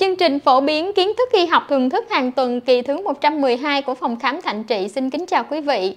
Chương trình phổ biến kiến thức y học thường thức hàng tuần kỳ thứ 112 của phòng khám Thạnh Trị xin kính chào quý vị.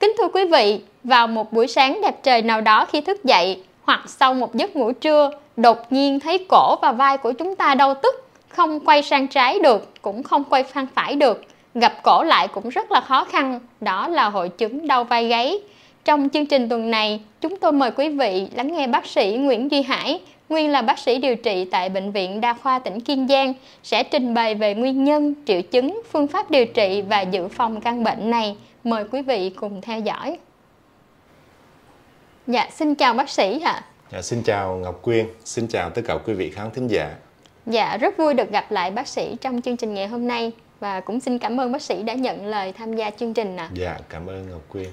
Kính thưa quý vị, vào một buổi sáng đẹp trời nào đó khi thức dậy hoặc sau một giấc ngủ trưa, đột nhiên thấy cổ và vai của chúng ta đau tức, không quay sang trái được, cũng không quay sang phải được, gặp cổ lại cũng rất là khó khăn, đó là hội chứng đau vai gáy. Trong chương trình tuần này, chúng tôi mời quý vị lắng nghe bác sĩ Nguyễn Duy Hải, nguyên là bác sĩ điều trị tại Bệnh viện Đa khoa tỉnh Kiên Giang, sẽ trình bày về nguyên nhân, triệu chứng, phương pháp điều trị và dự phòng căn bệnh này. Mời quý vị cùng theo dõi. Dạ, xin chào bác sĩ ạ. Dạ, xin chào Ngọc Quyên, xin chào tất cả quý vị khán thính giả. Dạ, rất vui được gặp lại bác sĩ trong chương trình ngày hôm nay và cũng xin cảm ơn bác sĩ đã nhận lời tham gia chương trình ạ. Dạ, cảm ơn Ngọc Quyên.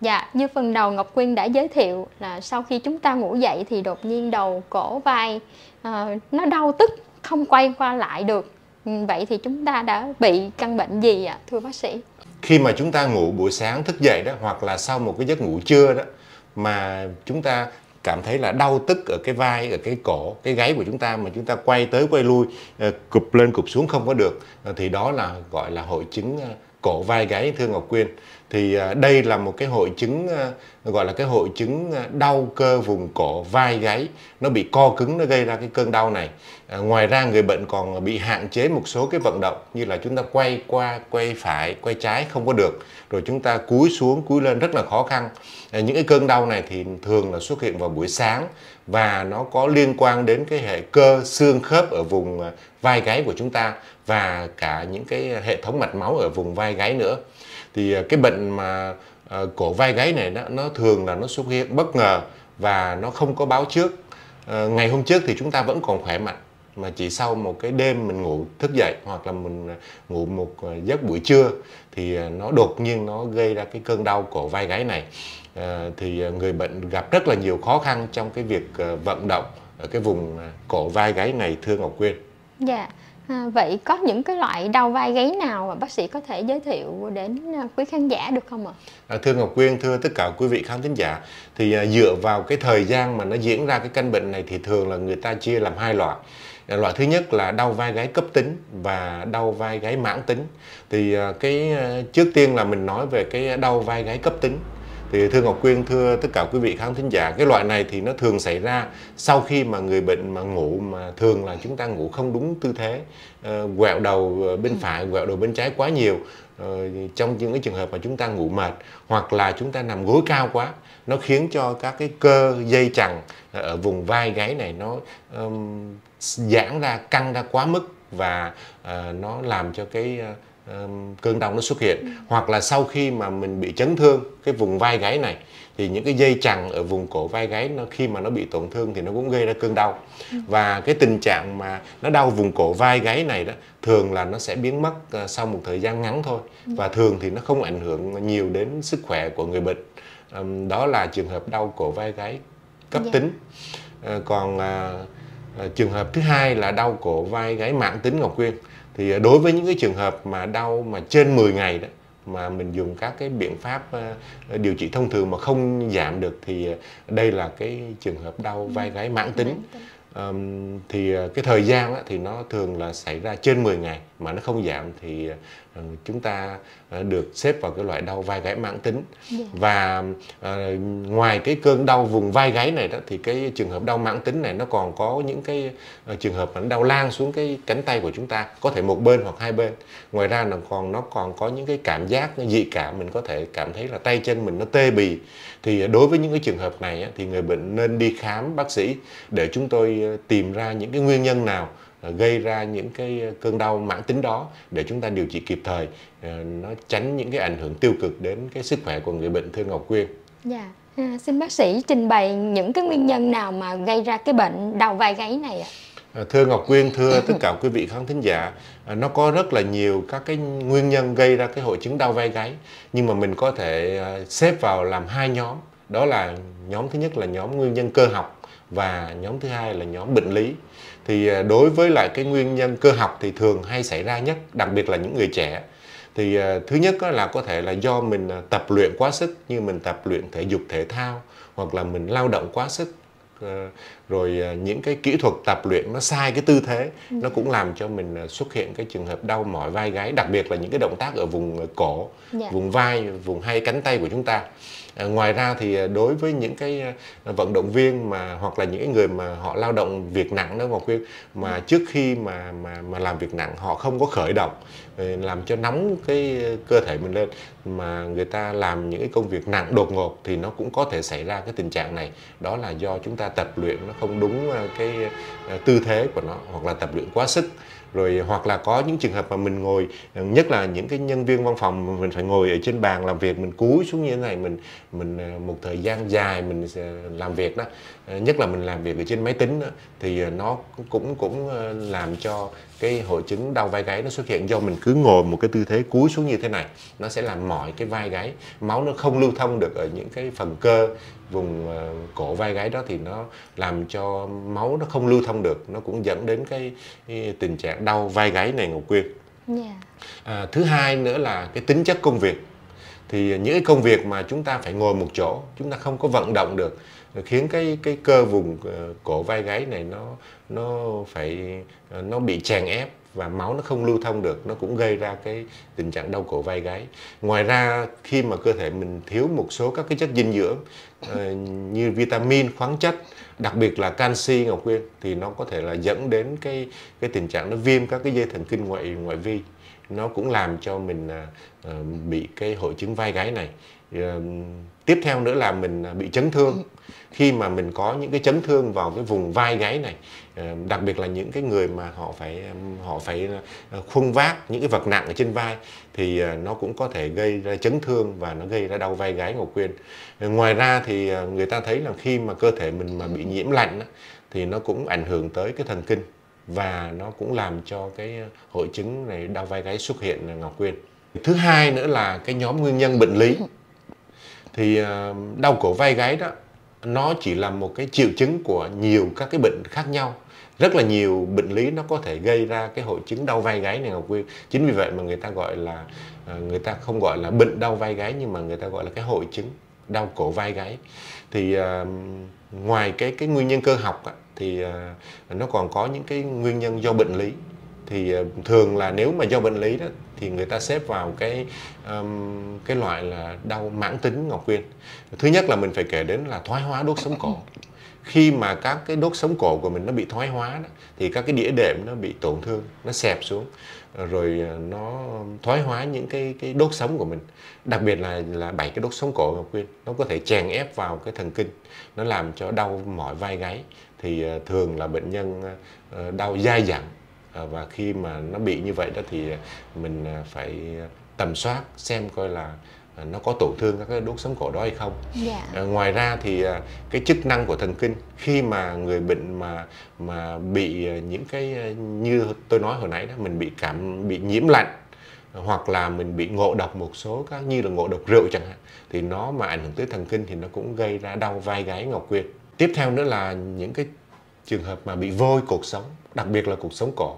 Dạ, như phần đầu Ngọc Quyên đã giới thiệu là sau khi chúng ta ngủ dậy thì đột nhiên đầu, cổ, vai à, nó đau tức, không quay qua lại được. Ừ, vậy thì chúng ta đã bị căn bệnh gì ạ, thưa bác sĩ? Khi mà chúng ta ngủ buổi sáng thức dậy đó hoặc là sau một cái giấc ngủ trưa đó mà chúng ta cảm thấy là đau tức ở cái vai ở cái cổ cái gáy của chúng ta mà chúng ta quay tới quay lui ờ, cụp lên cụp xuống không có được ờ, thì đó là gọi là hội chứng cổ vai gáy thưa ngọc quyên thì à, đây là một cái hội chứng à, gọi là cái hội chứng à, đau cơ vùng cổ vai gáy nó bị co cứng nó gây ra cái cơn đau này à, ngoài ra người bệnh còn bị hạn chế một số cái vận động như là chúng ta quay qua quay phải quay trái không có được rồi chúng ta cúi xuống cúi lên rất là khó khăn à, những cái cơn đau này thì thường là xuất hiện vào buổi sáng và nó có liên quan đến cái hệ cơ xương khớp ở vùng vai gáy của chúng ta và cả những cái hệ thống mạch máu ở vùng vai gáy nữa thì ờ, cái bệnh mà ờ, cổ vai gáy này nó, nó thường là nó xuất hiện bất ngờ và nó không có báo trước ờ, ngày hôm trước thì chúng ta vẫn còn khỏe mạnh mà chỉ sau một cái đêm mình ngủ thức dậy hoặc là mình ngủ một giấc buổi trưa thì nó đột nhiên nó gây ra cái cơn đau cổ vai gáy này thì người bệnh gặp rất là nhiều khó khăn trong cái việc vận động ở cái vùng cổ vai gáy này thưa Ngọc Quyên. Dạ. Yeah. À, vậy có những cái loại đau vai gáy nào mà bác sĩ có thể giới thiệu đến à, quý khán giả được không ạ? À, thưa Ngọc Quyên, thưa tất cả quý vị khán thính giả, thì à, dựa vào cái thời gian mà nó diễn ra cái căn bệnh này thì thường là người ta chia làm hai loại. À, loại thứ nhất là đau vai gáy cấp tính và đau vai gáy mãn tính. Thì à, cái à, trước tiên là mình nói về cái đau vai gáy cấp tính thì thưa Ngọc Quyên thưa tất cả quý vị khán thính giả cái loại này thì nó thường xảy ra sau khi mà người bệnh mà ngủ mà thường là chúng ta ngủ không đúng tư thế ờ, quẹo đầu ờ, bên ừ. phải quẹo đầu bên trái quá nhiều ờ, trong những cái trường hợp mà chúng ta ngủ mệt hoặc là chúng ta nằm gối cao quá nó khiến cho các cái cơ dây chằng ở vùng vai gáy này nó um, giãn ra căng ra quá mức và uh, nó làm cho cái uh, uh, cơn đau nó xuất hiện hoặc là sau khi mà mình bị chấn thương cái vùng vai gáy này thì những cái dây chằng ở vùng cổ vai gáy nó khi mà nó bị tổn thương thì nó cũng gây ra cơn đau và cái tình trạng mà nó đau vùng cổ vai gáy này đó thường là nó sẽ biến mất ờ, sau một thời gian ngắn thôi và thường thì nó không ảnh hưởng nhiều đến sức khỏe của người bệnh đó là trường hợp đau cổ vai gáy cấp dạ. tính ờ, còn à, ờ, trường hợp thứ hai là đau cổ vai gáy mạng tính ngọc quyên thì à, đối với những cái trường hợp mà đau mà trên 10 ngày đó mà mình dùng các cái biện pháp điều trị thông thường mà không giảm được thì à, đây là cái trường hợp đau vai gáy mãn tính um, thì ờ, cái thời gian á, thì nó thường là xảy ra trên 10 ngày mà nó không giảm thì uh, chúng ta uh, được xếp vào cái loại đau vai gáy mãn tính yeah. Dạ. và uh, ngoài cái cơn đau vùng vai gáy này đó thì cái trường hợp đau mãn tính này nó còn có những cái uh, trường hợp mà đau lan xuống cái cánh tay của chúng ta có thể một bên hoặc hai bên ngoài ra nó còn nó còn có những cái cảm giác nó dị cảm mình có thể cảm thấy là tay chân mình nó tê bì thì đối với những cái trường hợp này thì người bệnh nên đi khám bác sĩ để chúng tôi ờ, tìm ra những cái nguyên nhân nào ờ, gây ra những cái ờ, cơn đau mãn tính đó để chúng ta điều trị kịp thời nó tránh những cái ảnh hưởng tiêu cực đến cái sức khỏe của người bệnh thưa Ngọc Quyên. Dạ. À, xin bác sĩ trình bày những cái nguyên nhân nào mà gây ra cái bệnh đau vai gáy này ạ? À? À, thưa Ngọc Quyên, thưa tất cả quý vị khán thính giả, à, nó có rất là nhiều các cái nguyên nhân gây ra cái hội chứng đau vai gáy, nhưng mà mình có thể à, xếp vào làm hai nhóm, đó là nhóm thứ nhất là nhóm nguyên nhân cơ học và nhóm thứ hai là nhóm bệnh lý. Thì đối với lại cái nguyên nhân cơ học thì thường hay xảy ra nhất, đặc biệt là những người trẻ. Thì thứ nhất là có thể là do mình tập luyện quá sức như mình tập luyện thể dục thể thao hoặc là mình lao động quá sức Ờ, rồi ờ, những cái kỹ thuật tập luyện nó sai cái tư thế ừ. nó cũng làm cho mình ờ, xuất hiện cái trường hợp đau mỏi vai gáy đặc biệt là những cái động tác ở vùng cổ yeah. Dạ. vùng vai vùng hai cánh tay của chúng ta à, ngoài ra thì à, đối với những cái à, vận động viên mà hoặc là những người mà họ lao động việc nặng đó ngọc quyên mà ừ. trước khi mà mà mà làm việc nặng họ không có khởi động ờ, làm cho nóng cái ờ, cơ thể mình lên mà người ta làm những cái công việc nặng đột ngột thì nó cũng có thể xảy ra cái tình trạng này đó là do chúng ta tập luyện nó không đúng ờ, cái tư thế của nó hoặc là tập luyện quá sức rồi hoặc là có những trường hợp mà mình ngồi nhất là những cái nhân viên văn phòng mình phải ngồi ở trên bàn làm việc mình cúi xuống như thế này mình mình à, một thời gian dài mình làm việc đó nhất là mình làm việc ở trên máy tính đó, thì à, nó cũng cũng à, làm cho cái hội chứng đau vai gáy nó xuất hiện do mình cứ ngồi một cái tư thế cúi xuống như thế này nó sẽ làm mỏi cái vai gáy máu nó không lưu thông được ở những cái phần cơ vùng ờ, cổ vai gáy đó thì nó làm cho máu nó không lưu thông được nó cũng dẫn đến cái, cái tình trạng đau vai gáy này ngọc quyên yeah. Dạ. à, thứ hai nữa là cái tính chất công việc thì những cái công việc mà chúng ta phải ngồi một chỗ chúng ta không có vận động được khiến cái cái cơ vùng ờ, cổ vai gáy này nó nó phải ờ, nó bị chèn ép và máu nó không lưu thông được nó cũng gây ra cái tình trạng đau cổ vai gáy ngoài ra khi mà cơ thể mình thiếu một số các cái chất dinh dưỡng ờ, như vitamin khoáng chất đặc biệt là canxi ngọc quyên thì nó có thể là dẫn đến cái cái tình trạng nó viêm các cái dây thần kinh ngoại ngoại vi nó cũng làm cho mình à, bị cái hội chứng vai gáy này tiếp theo nữa là mình à, bị chấn thương ừ. khi mà mình có những cái chấn thương vào cái vùng vai gáy này đặc biệt là những cái người mà họ phải họ phải à, à, khuân vác những cái vật nặng ở trên vai thì nó cũng có thể gây ra chấn thương và nó gây ra đau vai gáy ngọc quyên ờ, ngoài ra thì người ta thấy là khi mà cơ thể mình mà bị nhiễm lạnh thì nó cũng ảnh hưởng tới cái thần kinh và nó cũng làm cho cái hội chứng này đau vai gáy xuất hiện ngọc quyên thứ hai nữa là cái nhóm nguyên nhân bệnh lý ừ thì ờ, đau cổ vai gáy đó nó chỉ là một cái triệu chứng của nhiều các cái bệnh khác nhau rất là nhiều bệnh lý nó có thể gây ra cái hội chứng đau vai gáy này Ngọc Quyên chính vì vậy mà người ta gọi là ờ, người ta không gọi là bệnh đau vai gáy nhưng mà người ta gọi là cái hội chứng đau cổ vai gáy thì ờ, ngoài cái cái nguyên nhân cơ học thì nó còn có những cái nguyên nhân do bệnh lý thì ờ, thường là nếu mà do bệnh lý đó thì người ta xếp vào cái um, cái loại là đau mãn tính ngọc quyên thứ nhất là mình phải kể đến là thoái hóa đốt sống cổ khi mà các cái đốt sống cổ của mình nó bị thoái hóa đó, thì các cái đĩa đệm nó bị tổn thương nó xẹp xuống ờ, rồi ờ, nó thoái hóa những cái cái đốt sống của mình đặc biệt là là bảy cái đốt sống cổ ngọc quyên nó có thể chèn ép vào cái thần kinh nó làm cho đau mỏi vai gáy thì thường là bệnh nhân đau dai dẳng Ờ, và khi mà nó bị như vậy đó thì mình ờ, phải tầm soát xem coi là ờ, nó có tổn thương các cái đốt sống cổ đó hay không. Yeah. Dạ. À, ngoài ra thì cái chức năng của thần kinh khi mà người bệnh mà mà bị những cái như tôi nói hồi nãy đó mình bị cảm bị nhiễm lạnh hoặc là mình bị ngộ độc một số các như là ngộ độc rượu chẳng hạn thì nó mà ảnh hưởng tới thần kinh thì nó cũng gây ra đau vai gáy ngọc quyệt. Tiếp theo nữa là những cái trường hợp mà bị vôi cuộc sống, đặc biệt là cuộc sống cổ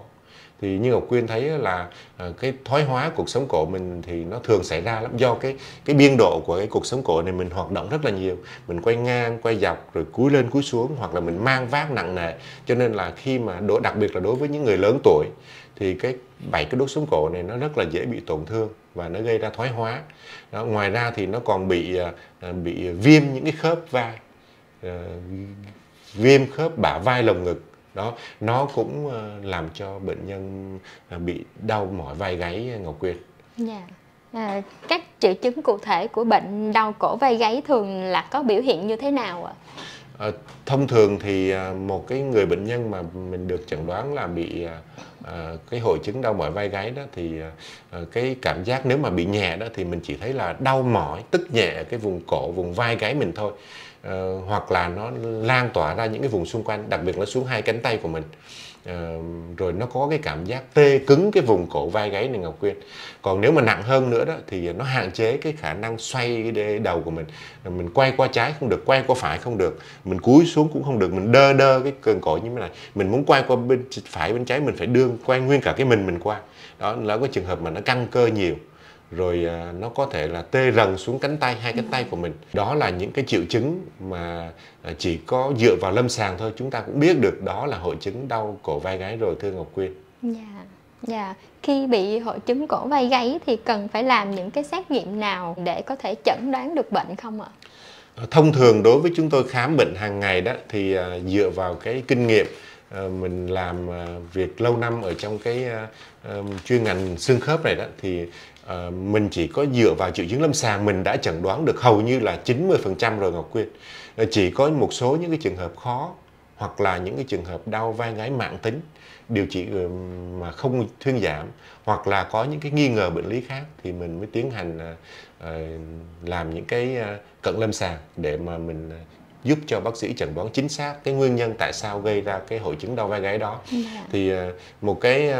thì như ngọc quyên thấy là ờ, cái thoái hóa cuộc sống cổ mình thì nó thường xảy ra lắm do cái cái biên độ của cái cuộc sống cổ này mình hoạt động rất là nhiều mình quay ngang quay dọc rồi cúi lên cúi xuống hoặc là mình mang vác nặng nề cho nên là khi mà đối đặc biệt là đối với những người lớn tuổi thì cái bảy cái đốt sống cổ này nó rất là dễ bị tổn thương và nó gây ra thoái hóa đó, ngoài ra thì nó còn bị ờ, ờ, bị viêm những cái khớp vai viêm khớp bả vai lồng ngực đó nó cũng ờ, làm cho bệnh nhân ờ, bị đau mỏi vai gáy ờ, ngọc quyên yeah. Dạ. à, các triệu chứng cụ thể của bệnh đau cổ vai gáy thường là có biểu hiện như thế nào ạ à, thông thường thì một cái người bệnh nhân mà mình được chẩn đoán là bị à, cái hội chứng đau mỏi vai gáy đó thì à, cái cảm giác nếu mà bị nhẹ đó thì mình chỉ thấy là đau mỏi tức nhẹ cái vùng cổ vùng vai gáy mình thôi uh, hoặc là nó lan tỏa ra những cái vùng xung quanh đặc biệt là xuống hai cánh tay của mình uh, rồi nó có cái cảm giác tê cứng cái vùng cổ vai gáy này ngọc quyên còn nếu mà nặng hơn nữa đó thì nó hạn chế cái khả năng xoay cái đầu của mình mình quay qua trái không được quay qua phải không được mình cúi xuống cũng không được mình đơ đơ cái cơn cổ như thế này mình muốn quay qua bên phải bên trái mình phải đưa quay nguyên cả cái mình mình qua đó là có trường hợp mà nó căng cơ nhiều rồi à, nó có thể là tê rần xuống cánh tay hai cánh tay của mình đó là những cái triệu chứng mà à, chỉ có dựa vào lâm sàng thôi chúng ta cũng biết được đó là hội chứng đau cổ vai gáy rồi thưa ngọc quyên dạ dạ khi bị hội chứng cổ vai gáy thì cần phải làm những cái xét nghiệm nào để có thể chẩn đoán được bệnh không ạ thông thường đối với chúng tôi khám bệnh hàng ngày đó thì à, dựa vào cái kinh nghiệm Ờ, mình làm ờ, việc lâu năm ở trong cái ờ, chuyên ngành xương khớp này đó thì mình chỉ có dựa vào triệu chứng lâm sàng mình đã chẩn đoán được hầu như là 90% rồi Ngọc Quyên. Chỉ có một số những cái trường hợp khó hoặc là những cái trường hợp đau vai gáy mạng tính điều trị mà không thuyên giảm hoặc là có những cái nghi ngờ bệnh lý khác thì mình mới tiến hành làm những cái cận lâm sàng để mà mình giúp cho bác sĩ chẩn đoán chính xác cái nguyên nhân tại sao gây ra cái hội chứng đau vai gáy đó yeah. Dạ. thì ờ, một cái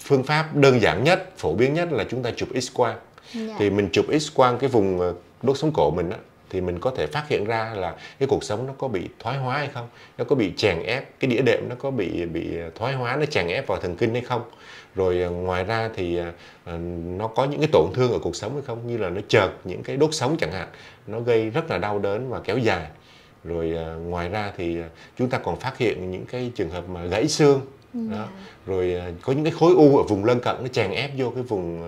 phương pháp đơn giản nhất phổ biến nhất là chúng ta chụp x quang yeah. Dạ. thì mình chụp x quang cái vùng ờ, đốt sống cổ mình á thì mình có thể phát hiện ra là cái cuộc sống nó có bị thoái hóa hay không nó có bị chèn ép cái đĩa đệm nó có bị bị ờ, thoái hóa nó chèn ép vào thần kinh hay không rồi ờ, ngoài ra thì ờ, ờ, nó có những cái tổn thương ở cuộc sống hay không như là nó chợt những cái đốt sống chẳng hạn nó gây rất là đau đớn và kéo dài rồi ngoài ra thì chúng ta còn phát hiện những cái trường hợp mà gãy xương ừ. đó. rồi có những cái khối u ở vùng lân cận nó chèn ép vô cái vùng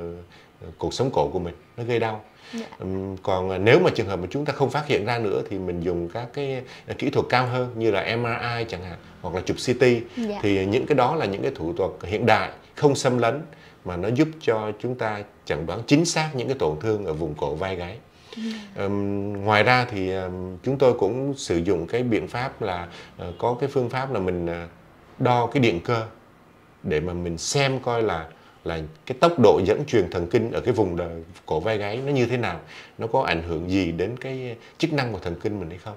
cuộc sống cổ của mình nó gây đau yeah. Dạ. còn nếu mà trường hợp mà chúng ta không phát hiện ra nữa thì mình dùng các cái kỹ thuật cao hơn như là MRI chẳng hạn hoặc là chụp CT yeah. Dạ. thì những cái đó là những cái thủ thuật hiện đại không xâm lấn mà nó giúp cho chúng ta chẩn đoán chính xác những cái tổn thương ở vùng cổ vai gáy. Um, ngoài ra thì um, chúng tôi cũng sử dụng cái biện pháp là uh, có cái phương pháp là mình uh, đo cái điện cơ để mà mình xem coi là là cái tốc độ dẫn truyền thần kinh ở cái vùng đời, cổ vai gáy nó như thế nào, nó có ảnh hưởng gì đến cái chức năng của thần kinh mình hay không.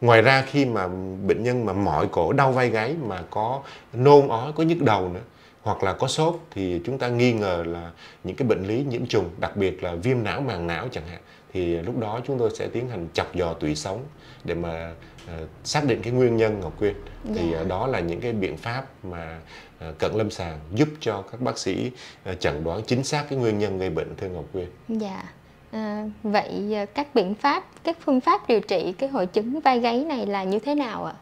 Ngoài ra khi mà bệnh nhân mà mỏi cổ đau vai gáy mà có nôn ói có nhức đầu nữa hoặc là có sốt thì chúng ta nghi ngờ là những cái bệnh lý nhiễm trùng đặc biệt là viêm não màng não chẳng hạn thì lúc đó chúng tôi sẽ tiến hành chọc dò tủy sống để mà uh, xác định cái nguyên nhân Ngọc Quyên yeah. thì uh, đó là những cái biện pháp mà uh, cận lâm sàng giúp cho các bác sĩ uh, chẩn đoán chính xác cái nguyên nhân gây bệnh thưa Ngọc Quyên. Dạ. Yeah. À, vậy các biện pháp, các phương pháp điều trị cái hội chứng vai gáy này là như thế nào ạ?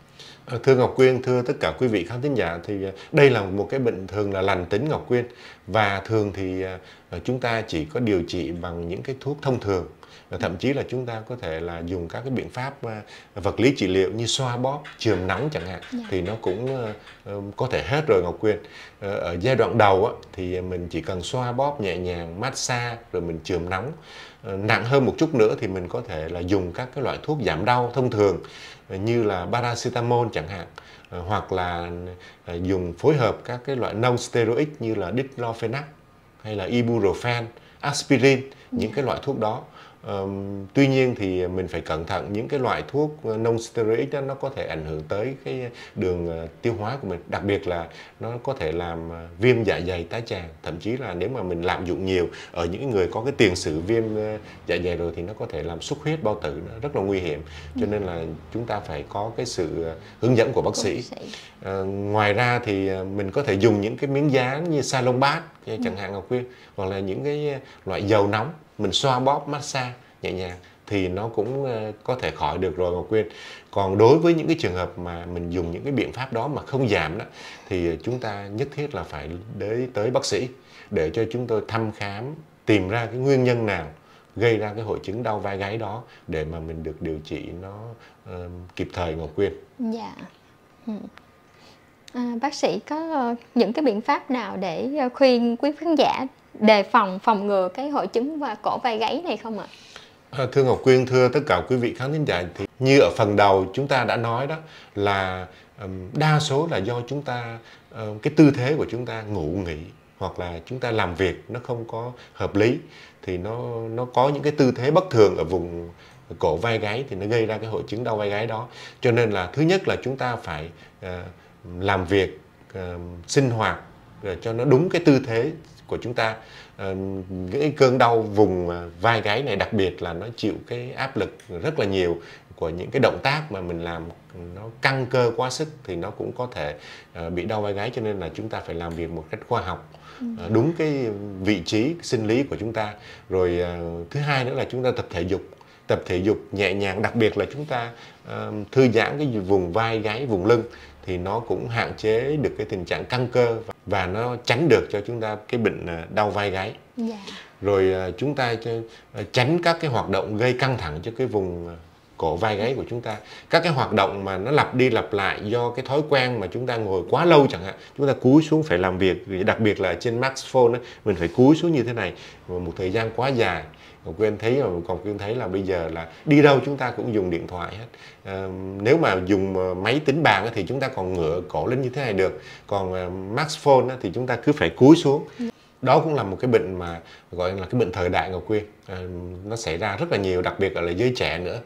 À, thưa Ngọc Quyên, thưa tất cả quý vị khán thính giả thì à, đây là một cái bệnh thường là lành tính Ngọc Quyên và thường thì à, chúng ta chỉ có điều trị bằng những cái thuốc thông thường và thậm chí là chúng ta có thể là dùng các cái biện pháp ờ, vật lý trị liệu như xoa bóp chườm nắng chẳng hạn yeah. Dạ. thì nó cũng ờ, ờ, có thể hết rồi ngọc quyên ở giai đoạn đầu á, thì mình chỉ cần xoa bóp nhẹ nhàng massage rồi mình chườm nắng nặng hơn một chút nữa thì mình có thể là dùng các cái loại thuốc giảm đau thông thường như là paracetamol chẳng hạn hoặc là dùng phối hợp các cái loại non steroid như là diclofenac hay là ibuprofen aspirin những dạ. cái loại thuốc đó Um, tuy nhiên thì mình phải cẩn thận những cái loại thuốc ờ, non steroid đó nó có thể ảnh hưởng tới cái đường ờ, tiêu hóa của mình đặc biệt là nó có thể làm ờ, viêm dạ dày tái tràng thậm chí là nếu mà mình lạm dụng nhiều ở những người có cái tiền sử viêm dạ dày rồi thì nó có thể làm xuất huyết bao tử nó rất là nguy hiểm cho ừ. nên là chúng ta phải có cái sự hướng dẫn của bác sĩ uh, ngoài ra thì mình có thể dùng những cái miếng dán như salon bát ừ. chẳng hạn ngọc quyên hoặc là những cái loại dầu nóng mình xoa bóp massage nhẹ nhàng thì nó cũng ờ, có thể khỏi được rồi ngọc quyên còn đối với những cái trường hợp mà mình dùng những cái biện pháp đó mà không giảm đó thì ờ, chúng ta nhất thiết là phải đến tới bác sĩ để cho chúng tôi thăm khám tìm ra cái nguyên nhân nào gây ra cái hội chứng đau vai gáy đó để mà mình được điều trị nó uh, kịp thời ngọc quyên dạ yeah. À, bác sĩ có ờ, những cái biện pháp nào để ờ, khuyên quý khán giả đề phòng phòng ngừa cái hội chứng và cổ vai gáy này không ạ? À, thưa Ngọc Quyên, thưa tất cả quý vị khán thính giả thì như ở phần đầu chúng ta đã nói đó là um, đa số là do chúng ta uh, cái tư thế của chúng ta ngủ nghỉ hoặc là chúng ta làm việc nó không có hợp lý thì nó nó có những cái tư thế bất thường ở vùng cổ vai gáy thì nó gây ra cái hội chứng đau vai gáy đó cho nên là thứ nhất là chúng ta phải uh, làm việc sinh hoạt cho nó đúng cái tư thế của chúng ta cái cơn đau vùng ờ, vai gáy này đặc biệt là nó chịu cái áp lực rất là nhiều của những cái động tác mà mình làm nó căng cơ quá sức thì nó cũng có thể ờ, bị đau vai gáy cho nên là chúng ta phải làm việc một cách khoa học ừ. ờ, đúng cái vị trí sinh lý của chúng ta rồi thứ hai nữa là chúng ta tập thể dục tập thể dục nhẹ nhàng đặc biệt là chúng ta thư giãn cái vùng vai gáy vùng lưng thì nó cũng hạn chế được cái tình trạng căng cơ và nó tránh được cho chúng ta cái bệnh ờ, đau vai gáy yeah. Dạ. rồi ờ, chúng ta ờ, tránh các cái hoạt động gây căng thẳng cho cái vùng cổ vai gáy của chúng ta các cái hoạt động mà nó lặp đi lặp lại do cái thói quen mà chúng ta ngồi quá lâu chẳng hạn chúng ta cúi xuống phải làm việc đặc biệt là trên smartphone ấy, mình phải cúi xuống như thế này một thời gian quá dài ngọc quên thấy và còn quên thấy là bây giờ là đi đâu chúng ta cũng dùng điện thoại hết à, nếu mà dùng ờ, máy tính bàn thì chúng ta còn ngựa cổ lên như thế này được còn ờ, smartphone thì chúng ta cứ phải cúi xuống ừ. đó cũng là một cái bệnh mà gọi là cái bệnh thời đại ngọc quyên à, nó xảy ra rất là nhiều đặc biệt ở là giới trẻ nữa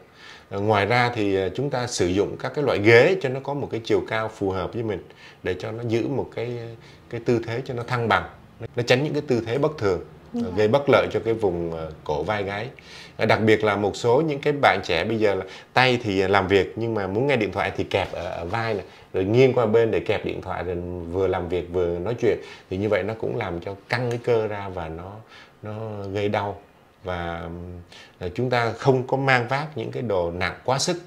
à, ngoài ra thì chúng ta sử dụng các cái loại ghế cho nó có một cái chiều cao phù hợp với mình để cho nó giữ một cái cái tư thế cho nó thăng bằng nó tránh những cái tư thế bất thường Ừ. Ờ, gây bất lợi cho cái vùng ờ, cổ vai gáy ờ, đặc biệt là một số những cái bạn trẻ bây giờ là tay thì làm việc nhưng mà muốn nghe điện thoại thì kẹp ở, ở vai này rồi nghiêng qua bên để kẹp điện thoại rồi vừa làm việc vừa nói chuyện thì như vậy nó cũng làm cho căng cái cơ ra và nó nó gây đau và chúng ta không có mang vác những cái đồ nặng quá sức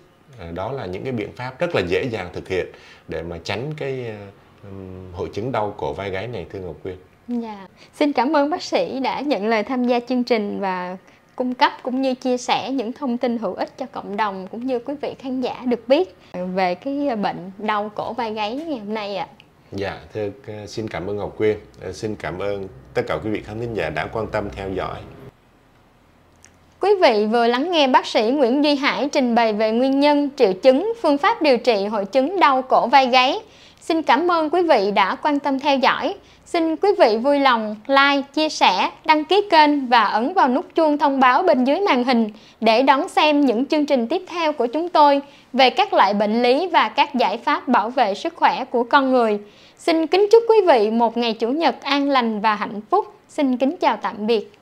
đó là những cái biện pháp rất là dễ dàng thực hiện để mà tránh cái hội chứng đau cổ vai gáy này thưa Ngọc Quyên Dạ. Xin cảm ơn bác sĩ đã nhận lời tham gia chương trình và cung cấp cũng như chia sẻ những thông tin hữu ích cho cộng đồng cũng như quý vị khán giả được biết về cái bệnh đau cổ vai gáy ngày hôm nay ạ. Dạ, thưa ờ, xin cảm ơn Ngọc Quyên, ờ, xin cảm ơn tất cả quý vị khán thính giả đã quan tâm theo dõi. Quý vị vừa lắng nghe bác sĩ Nguyễn Duy Hải trình bày về nguyên nhân, triệu chứng, phương pháp điều trị hội chứng đau cổ vai gáy. Xin cảm ơn quý vị đã quan tâm theo dõi. Xin quý vị vui lòng like, chia sẻ, đăng ký kênh và ấn vào nút chuông thông báo bên dưới màn hình để đón xem những chương trình tiếp theo của chúng tôi về các loại bệnh lý và các giải pháp bảo vệ sức khỏe của con người. Xin kính chúc quý vị một ngày Chủ nhật an lành và hạnh phúc. Xin kính chào tạm biệt.